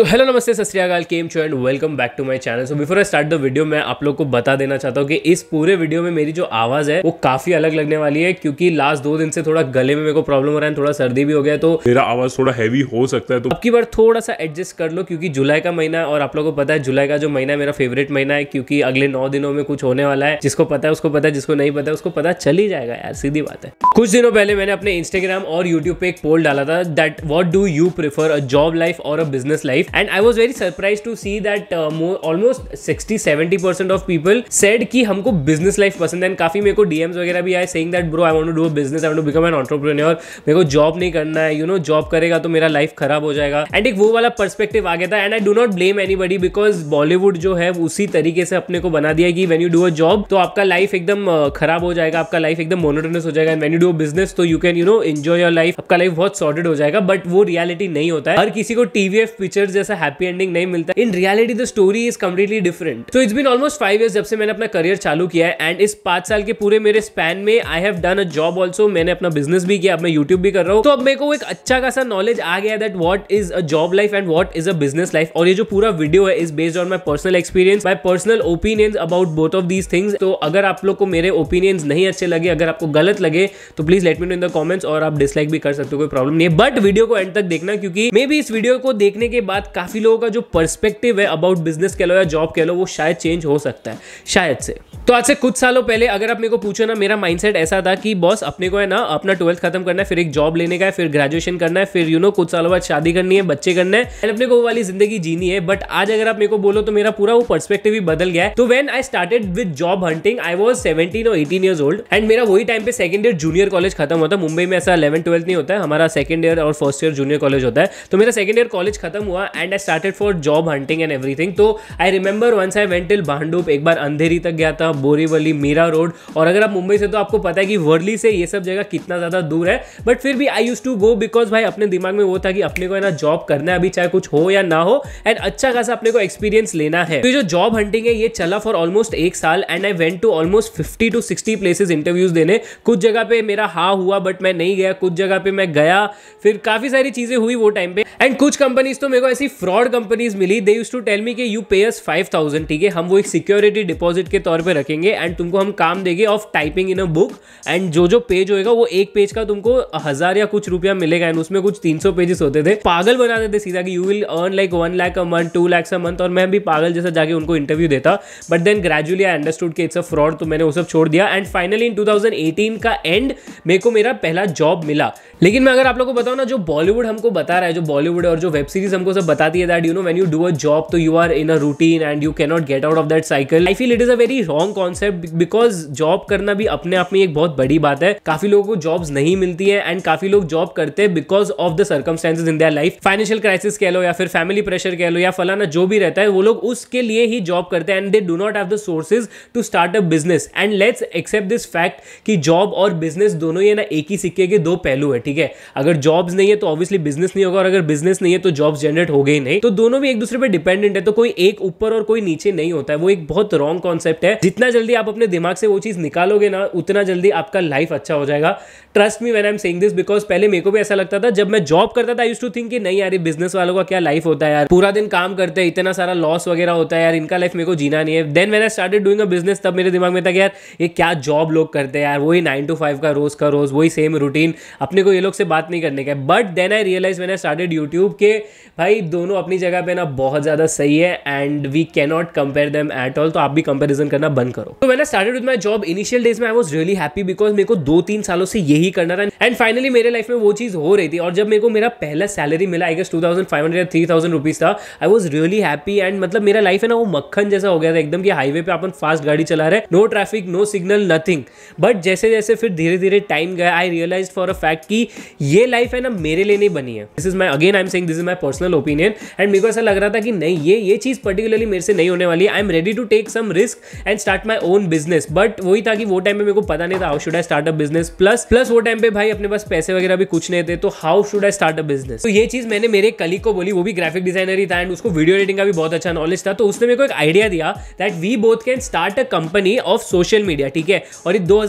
तो हेलो नमस्ते सत श्रीकाल केम चो and welcome back to my channel so before I start the video मैं आप लोग को बता देना चाहता हूँ कि इस पूरे वीडियो में मेरी जो आवाज़ है वो काफ़ी अलग लगने वाली है क्योंकि लास्ट दो दिन से थोड़ा गले में मेरे को प्रॉब्लम हो रहा है थोड़ा सर्दी भी हो गया तो मेरा आवाज़ थोड़ा हैवी हो सकता है तो आपकी बार थोड़ा सा एडजस्ट कर लो क्योंकि जुलाई का महीना और आप लोग को पता है जुलाई का जो महीना मेरा फेवरेट महीना है क्योंकि अगले नौ दिनों में कुछ होने वाला है जिसको पता है उसको पता है जिसको नहीं पता है उसको पता चल ही जाएगा यार सीधी बात है कुछ दिनों पहले मैंने अपने इंस्टाग्राम और यूट्यूब पे एक पोल डाला था that what do you prefer a job life और a business life and I was very surprise to see that almost sixty seventy percent of people said कि हमको बिजनेस लाइफ पसंद है काफी मेरे को डीएम्स वगैरह भी आए saying that bro I want to do business I to become an entrepreneur मेरे को जॉब नहीं करना है यू नो जॉब करेगा तो मेरा लाइफ खराब हो जाएगा एंड एक वो वाला परस्पेक्टिव आ गया था and I do not blame anybody because Bollywood जो है उसी तरीके से अपने को बना दिया कि when you do a job तो आपका लाइफ एकदम uh, खराब हो जाएगा आपका लाइफ एकदम मोनोटोनस हो जाएगा and when you do business तो you can you know enjoy your life आपका लाइफ बहुत सॉर्टेड हो जाएगा बट वो रियलिटी नहीं होता है हर किसी को टीवीएफ पिक्चर्स जैसा हैप्पी एंडिंग नहीं मिलता in reality the story is completely different so it's been almost five years जब से मैंने अपना करियर चालू किया है एंड इस पांच साल के पूरे मेरे स्पैन में I have done a job also मैंने अपना बिजनेस भी किया अब मैं यूट्यूब भी कर रहा हूँ तो अब मेरे को एक अच्छा खासा नॉलेज आ गया that what is a job life and what is a business life और ये जो पूरा वीडियो है is based on my personal experience my personal opinions about both of these things तो अगर आप लोग को मेरे ओपिनियंस नहीं अच्छे लगे अगर आपको गलत लगे तो please let me know in the comments और आप डिसलाइक भी कर सकते हो कोई प्रॉब्लम नहीं है बट वीडियो को एंड तक देखना क्योंकि मे भी इस वीडियो को देखने के बाद काफ़ी लोगों का जो पर्सपेक्टिव है अबाउट बिजनेस कह लो या जॉब कह लो वो शायद चेंज हो सकता है शायद से तो आज से कुछ सालों पहले अगर आप मेरे को पूछो ना मेरा माइंडसेट ऐसा था कि बॉस अपने को है ना अपना ट्वेल्थ खत्म करना है फिर एक जॉब लेने का है फिर ग्रेजुएशन करना है फिर यू you नो know, कुछ सालों बाद शादी करनी है बच्चे करने हैं अपने को वो वाली जिंदगी जीनी है बट आज अगर आप मेरे को बोलो तो मेरा पूरा वो पर्सपेक्टिव ही बदल गया है तो when I started with job hunting I was seventeen और एटीन ईयर ओल्ड एंड मेरा वही टाइम पे सेकंड ईयर जूनियर कॉलेज खत्म होता है मुंबई में ऐसा इलेवन ट्वेल्थ नहीं होता है हमारा सेकंड ईयर और फर्स्ट ईयर जूनियर कॉलेज होता है तो मेरा सेकंड ईयर कॉलेज खत्म हुआ and I started for job hunting and everything तो आई रिमेंबर वंस आई वेंटिल भांडूप एक बार अंधेरी तक गया था बोरीवली मीरा रोड और अगर आप मुंबई से तो आपको पता है कि वर्ली से ये सब जगह कितना ज़्यादा दूर है बट फिर भी I used to go because भाई अपने दिमाग में वो था कि अपने को है ना जॉब करना है अभी चाहे कुछ हो या ना हो एंड अच्छा खासा अपने को एक्सपीरियंस लेना है तो जो जॉब हंटिंग है ये चला फॉर ऑलमोस्ट एक साल and I went to almost fifty to sixty places interviews देने कुछ जगह पे मेरा हा हुआ बट मैं नहीं गया कुछ जगह पे मैं गया फिर काफ़ी सारी चीज़ें हुई वो टाइम पे एंड कुछ कंपनीज तो मेरे को ऐसी फ्रॉड कंपनीज मिली they used to tell me के यू पेयर्स फाइव थाउजेंड ठीक है हम वो एक सिक्योरिटी डिपॉजिट के तौर पर रखेंगे एंड तुमको हम काम देंगे of typing in a book and जो जो पेज होएगा वो एक पेज का तुमको हज़ार या कुछ रुपया मिलेगा एंड उसमें कुछ तीन सौ पेजेस होते थे पागल बना देते सीधा कि you will earn like one lakh a month two lakhs a month और मैं भी पागल जैसा जाके उनको इंटरव्यू देता but then gradually I understood कि इट्स अ फ्रॉड तो मैंने वो सब छोड़ दिया एंड फाइनली इन टू का एंड मेरे को मेरा पहला जॉब मिला लेकिन मैं अगर आप लोग को बताऊँ ना जो बॉलीवुड हमको बता रहा है जो बॉलीवुड और जो वेब सीरीज हमको सब बताती है that you know when you do a job तो you are in a routine and you cannot get out of that cycle I feel it is a very wrong wrong concept because job करना भी अपने आप में एक बहुत बड़ी बात है काफी लोगों को जॉब्स नहीं मिलती है एंड काफी लोग जॉब करते हैं because of the circumstances in their life financial crisis कह लो या फिर फैमिली प्रेशर कह लो या फलाना जो भी रहता है वो लोग उसके लिए ही जॉब करते हैं and they do not have the sources to start a business and let's accept this fact कि जॉब और बिजनेस दोनों ये ना एक ही सिक्के के दो पहलू है ठीक है अगर जॉब्स नहीं है तो ऑब्वियसली बिजनेस नहीं होगा और अगर बिजनेस नहीं है तो जॉब्स जनरेट हो गई नहीं तो दोनों भी एक दूसरे पर डिपेंडेंट है तो कोई एक ऊपर और कोई नीचे नहीं होता है वो एक बहुत रॉन्ग कॉन्सेप्ट है जितने जितना जल्दी आप अपने दिमाग से वो चीज़ निकालोगे ना उतना जल्दी आपका लाइफ अच्छा हो जाएगा trust me when I am saying this because पहले मेरे को भी ऐसा लगता था जब मैं जॉब करता था आई यूज टू थिंक कि नहीं यार बिजनेस वालों का क्या लाइफ होता है यार पूरा दिन काम करते हैं इतना सारा लॉस वगैरह होता है यार इनका लाइफ मेरे को जीना नहीं है then when I started doing a business तब मेरे दिमाग में था कि यार ये क्या जॉब लोग करते हैं यार वही नाइन टू फाइव का रोज का रोज वही सेम रूटीन अपने को ये लोग से बात नहीं करने का बट देन आई रियलाइज मैंने स्टार्टेड यूट्यूब के भाई दोनों अपनी जगह पे ना बहुत ज़्यादा सही है and we cannot compare them at all तो आप भी कंपेरिजन करना बंद अर्न करो तो मैंने started with my job initial days में I was really happy because मेरे को दो तीन सालों से यही करना था एंड फाइनली मेरे लाइफ में वो चीज हो रही थी और जब मेरे को मेरा पहला सैलरी मिला I guess two thousand five hundred three thousand rupees था I was really happy and मतलब मेरा लाइफ है ना वो मक्खन जैसा हो गया था एकदम कि हाईवे पे अपन फास्ट गाड़ी चला रहे no traffic no signal nothing but जैसे जैसे फिर धीरे धीरे टाइम गया I realize for a fact कि ये लाइफ है ना मेरे लिए नहीं बनी है this is my again I am saying this is my personal opinion and मेरे को ऐसा लग रहा था कि नहीं ये ये चीज़ पर्टिकुलरली मेरे से नहीं होने वाली I am ready to take some risk and start start my own business but वही था कि वो टाइम पे मेरे को पता नहीं था how should I start up business plus plus वो टाइम पे भाई अपने पास पैसे वगैरह भी कुछ नहीं थे तो how should I start up business तो ये चीज मैंने मेरे कलीग को बोली वो भी ग्राफिक डिजाइनर ही था एंड उसको वीडियो एडिटिंग का भी बहुत अच्छा नॉलेज था तो उसने मेरे को एक आइडिया दिया that we both can start a company of social media ठीक है और ये दो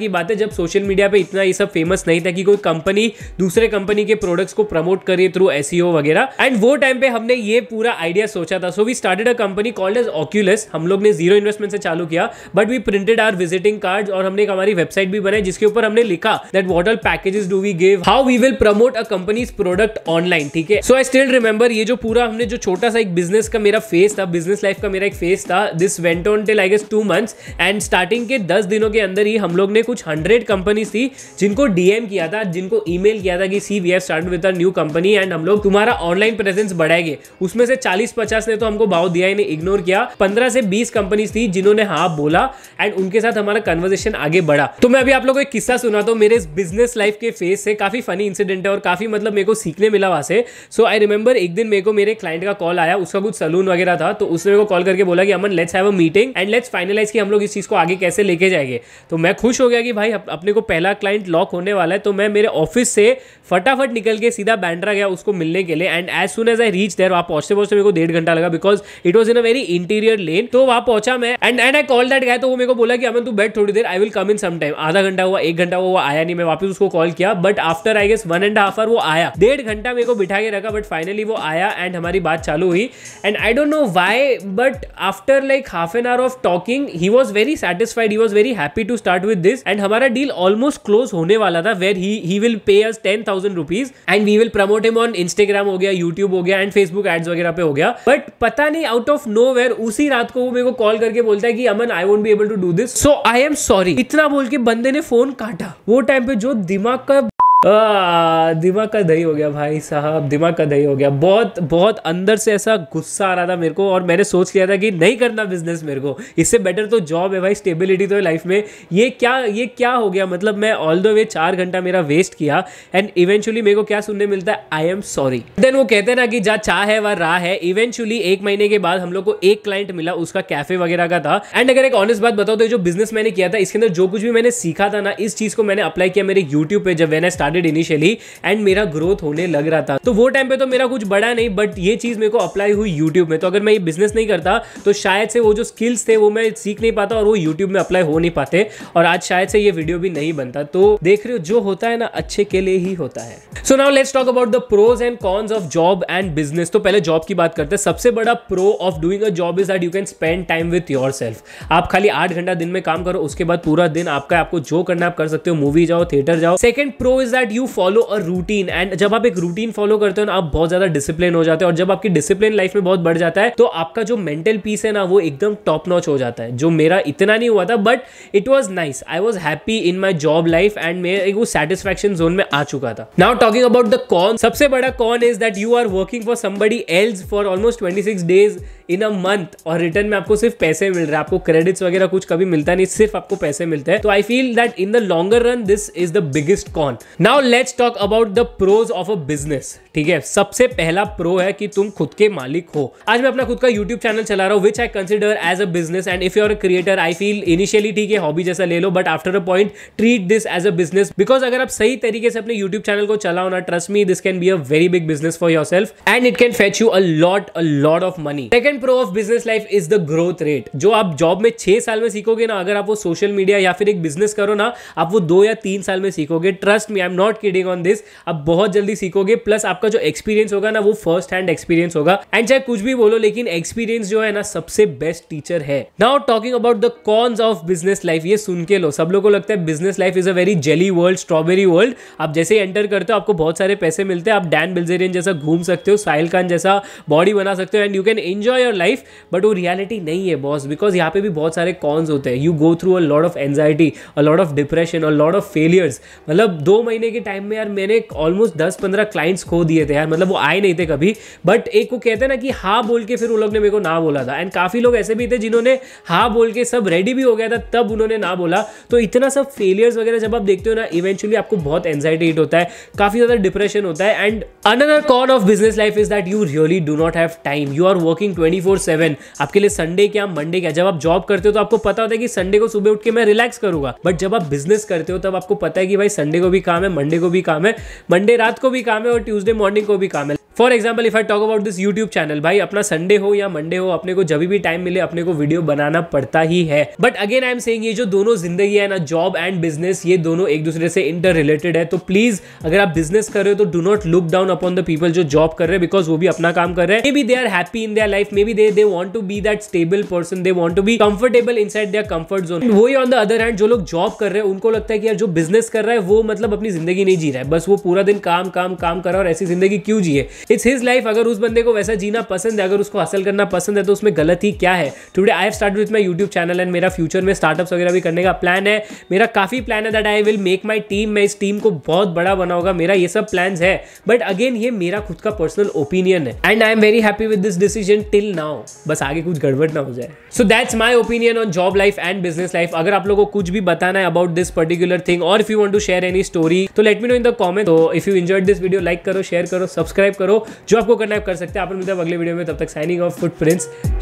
की बात है जब सोशल मीडिया पे इतना ये सब फेमस नहीं था कि कोई कंपनी दूसरे कंपनी के प्रोडक्ट्स को प्रमोट करे थ्रू एस e वगैरह एंड वो टाइम पे हमने ये पूरा आइडिया सोचा था so we started a company called as Oculus हम लोग ने जीरो इन्वेस्टमेंट से चालू चालू किया but we printed our visiting card और हमने एक हमारी वेबसाइट भी बनाई जिसके ऊपर हमने लिखा that what all packages do we give how we will promote a company's product online ठीक है सो आई स्टिल रिमेंबर ये जो पूरा हमने जो छोटा सा एक बिजनेस का मेरा फेस था बिजनेस लाइफ का मेरा एक फेस था this went on till I guess two month and starting के दस दिनों के अंदर ही हम लोग ने कुछ हंड्रेड कंपनीज थी जिनको डीएम किया था जिनको ईमेल किया था कि see we've start with new company and हम लोग तुम्हारा ऑनलाइन प्रेजेंस बढ़ाएंगे उसमें से चालीस पचास ने तो हमको भाव दिया इन्हें इग्नोर किया पंद्रह से बीस कंपनीज थी जिन्होंने हाँ बोला एंड उनके साथ हमारा कन्वर्जेशन आगे बढ़ा तो मैं अभी आप लोगों को एक किस्सा सुनाता हूँ मेरे इस बिजनेस लाइफ के फेस से काफ़ी फनी इंसिडेंट है और काफ़ी मतलब मेरे को सीखने मिला वहां से सो आई रिमेंबर एक दिन मेरे को मेरे क्लाइंट का कॉल आया उसका कुछ सलून वगैरह था तो उसने मेरे को कॉल करके बोला कि Aman let's have a meeting and let's finalize कि हम लोग इस चीज़ को आगे कैसे लेके जाएंगे तो मैं खुश हो गया कि भाई अपने को पहला क्लाइंट लॉक होने वाला है तो मैं मेरे ऑफिस से फटाफट निकल के सीधा बैंड्रा गया उसको मिलने के लिए and as soon as I reach there वहां पहुंचते पहुंचते मेरे को डेढ़ घंटा लगा because it was in a very interior lane तो वहाँ पहुंचा मैं and and I call that गया तो वो मेरे को बोला कि अमन तू बैठ थोड़ी देर I will come in some time आधा घंटा हुआ एक घंटा हुआ आया नहीं मैं वापस उसको कॉल किया but after I guess one and half hour वो आया डेढ़ घंटा मेरे को बिठा के रखा बट फाइनली वो आया एंड हमारी बात चालू हुई and I don't know why but after like half an hour of talking he was very satisfied he was very happy to start with this and हमारा डील ऑलमोस्ट क्लोज होने वाला था where he will pay us ten thousand thousand rupees and we will promote him on Instagram हो गया YouTube हो गया and Facebook ads वगैरह पे हो गया बट पता नहीं आउट ऑफ नो उसी रात को वो मेरे को कॉल करके बोलता है कि Aman I won't be able to do this so I am sorry इतना बोल के बंदे ने फोन काटा वो टाइम पे जो दिमाग का दिमाग का दही हो गया भाई साहब दिमाग का दही हो गया बहुत बहुत अंदर से ऐसा गुस्सा आ रहा था मेरे को और मैंने सोच लिया था कि नहीं करना बिजनेस मेरे को इससे बेटर तो जॉब है भाई स्टेबिलिटी तो है लाइफ में ये क्या ये क्या हो गया मतलब मैं ऑल द वे चार घंटा मेरा वेस्ट किया एंड इवेंचुअली मेरे को क्या सुनने मिलता है आई एम सॉरी देन वो कहते हैं ना कि जा चाह है वह राह है इवेंचुअली एक महीने के बाद हम लोग को एक क्लाइंट मिला उसका कैफे वगैरह का था एंड अगर एक ऑनेस्ट बात बताओ तो जो बिजनेस मैंने किया था इसके अंदर जो कुछ भी मैंने सीखा था ना इस चीज को मैंने अप्लाई किया मेरे यूट्यूब पर जब मैंने स्टार्ट स्टार्टेड इनिशियली एंड मेरा ग्रोथ होने लग रहा था तो वो टाइम पे तो मेरा कुछ बड़ा नहीं बट ये चीज़ मेरे को अप्लाई हुई यूट्यूब में तो अगर मैं ये बिजनेस नहीं करता तो शायद से वो जो स्किल्स थे वो मैं सीख नहीं पाता और वो यूट्यूब में अप्लाई हो नहीं पाते और आज शायद से ये वीडियो भी नहीं बनता तो देख रहे हो जो होता है ना अच्छे के लिए ही होता है so now let's talk about the pros and cons of job and business तो पहले जॉब की बात करते हैं सबसे बड़ा pro of doing a job is that you can spend time with yourself आप खाली आठ घंटा दिन में काम करो उसके बाद पूरा दिन आपका आपको जो करना आप कर सकते हो मूवी जाओ थिएटर जाओ second pro is that you follow a routine and जब आप एक रूटीन फॉलो करते हो ना आप बहुत ज्यादा डिसिप्लिन हो जाते हैं और जब आपकी डिसिप्लिन लाइफ में बहुत बढ़ जाता है तो आपका जो मेंटल पीस है ना वो एकदम टॉप नॉच हो जाता है जो मेरा इतना नहीं हुआ था but it was nice I was happy in my job life and मैं एक वो सेटिस्फेक्शन जोन में आ चुका था now talking about the con सबसे बड़ा con is that you are working for somebody else for almost twenty six days in a month और रिटर्न में आपको सिर्फ पैसे मिल रहे हैं आपको क्रेडिट्स वगैरह कुछ कभी मिलता नहीं सिर्फ आपको पैसे मिलते हैं तो I feel that in the longer run this is the biggest con now let's talk about the pros of a business ठीक है सबसे पहला प्रो है कि तुम खुद के मालिक हो आज मैं अपना खुद का यूट्यूब चैनल चला रहा हूँ which I consider as a business and if you're creator I feel initially ठीक है हॉबी जैसा ले लो but after a point treat this as a business because अगर आप सही तरीके से अपने यूट्यूब चैनल को चलाओ ना trust me this can be a very big business for yourself and it can fetch you a lot a lot of money second pro of business life is the growth rate जो आप job में छह साल में सीखोगे ना अगर आप वो सोशल मीडिया या फिर एक बिजनेस करो ना आप वो दो या तीन साल में सीखोगे trust me I am not kidding on this आप बहुत जल्दी सीखोगे प्लस आपका जो एक्सपीरियंस होगा ना वो फर्स्ट हैंड एक्सपीरियंस होगा एंड चाहे कुछ भी बोलो लेकिन एक्सपीरियंस जो है ना सबसे बेस्ट टीचर है now talking about the cons of business life ये सुन के लो सब लोग को लगता है business life is a very jelly world strawberry world आप जैसे ही एंटर करते हो आपको बहुत सारे पैसे मिलते हैं आप डैन बिल्जेरियन जैसा घूम सकते हो साहिल खान जैसा बॉडी बना सकते हो and you can enjoy your life but वो रियलिटी नहीं है बॉस बिकॉज यहाँ पे भी बहुत सारे कॉन्स होते हैं you go through a lot of anxiety a lot of depression a lot of failures मतलब दो महीने के टाइम में यार मैंने ऑलमोस्ट दस पंद्रह क्लाइंट्स खो दिए थे यार मतलब वो आए नहीं थे कभी बट एक को कहते ना कि हाँ बोल के फिर उन लोग ने मेरे को ना बोला था एंड काफ़ी लोग ऐसे भी थे जिन्होंने हाँ बोल के सब रेडी भी हो गया था तब उन्होंने ना बोला तो इतना सब फेलियर्स वगैरह जब आप देखते हो ना इवेंचुअली आपको बहुत एनजाइटी होता है काफ़ी ज़्यादा डिप्रेशन होता है and another con of business life is that you really do not have time you are working twenty four seven आपके लिए संडे क्या मंडे क्या जब आप जॉब करते हो तो आपको पता होता है कि संडे को सुबह उठ के मैं रिलैक्स करूंगा बट जब आप बिजनेस करते हो तब आपको पता है कि भाई संडे को भी काम है मंडे को भी काम है मंडे रात को भी काम है और ट्यूजडे मॉर्निंग को भी काम है for example if I talk about this YouTube channel भाई अपना संडे हो या मंडे हो अपने को जब भी टाइम मिले अपने को वीडियो बनाना पड़ता ही है but again I am saying ये जो दोनों जिंदगी है ना जॉब एंड बिजनेस ये दोनों एक दूसरे से इंटर रिलेटेड है तो प्लीज अगर आप बिजनेस कर रहे हो तो do not look down upon the people जो जॉब कर रहे हैं बिकॉज वो भी अपना काम कर रहे हैं maybe they are happy in their life maybe they they want to be that stable person they want to be comfortable inside their comfort zone वही ऑन द अदर हैंड जो लोग job कर रहे हैं उनको लगता है कि यार जो बिजनेस कर रहा है वो मतलब अपनी जिंदगी नहीं जी रहा है बस वो पूरा दिन काम काम काम कर रहा है और ऐसी जिंदगी क्यों जिए इट्स हिज लाइफ अगर उस बंदे को वैसा जीना पसंद है अगर उसको हासिल करना पसंद है तो उसमें गलत ही क्या है today I have start with my YouTube channel and मेरा फ्यूचर में स्टार्टअप्स वगैरह भी करने का प्लान है मेरा काफ़ी प्लान है that I will make my team मैं इस टीम को बहुत बड़ा बनाऊंगा मेरा ये सब प्लान है बट अगेन ये मेरा खुद का पर्सनल ओपिनियन है and I am very happy with this decision till now बस आगे कुछ गड़बड़ ना हो जाए so that's my opinion on job life and business life अगर आप लोगों को कुछ भी बताना है अबाउट दिस पर्टिकुलर थिंग और if you want to share any story तो let me know in the comment तो if you enjoyed this video like करो शेयर करो सब्सक्राइब करो जो आपको करना है कर सकते हैं आप मिलते हैं अगले वीडियो में तब तक साइनिंग ऑफ फुट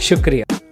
शुक्रिया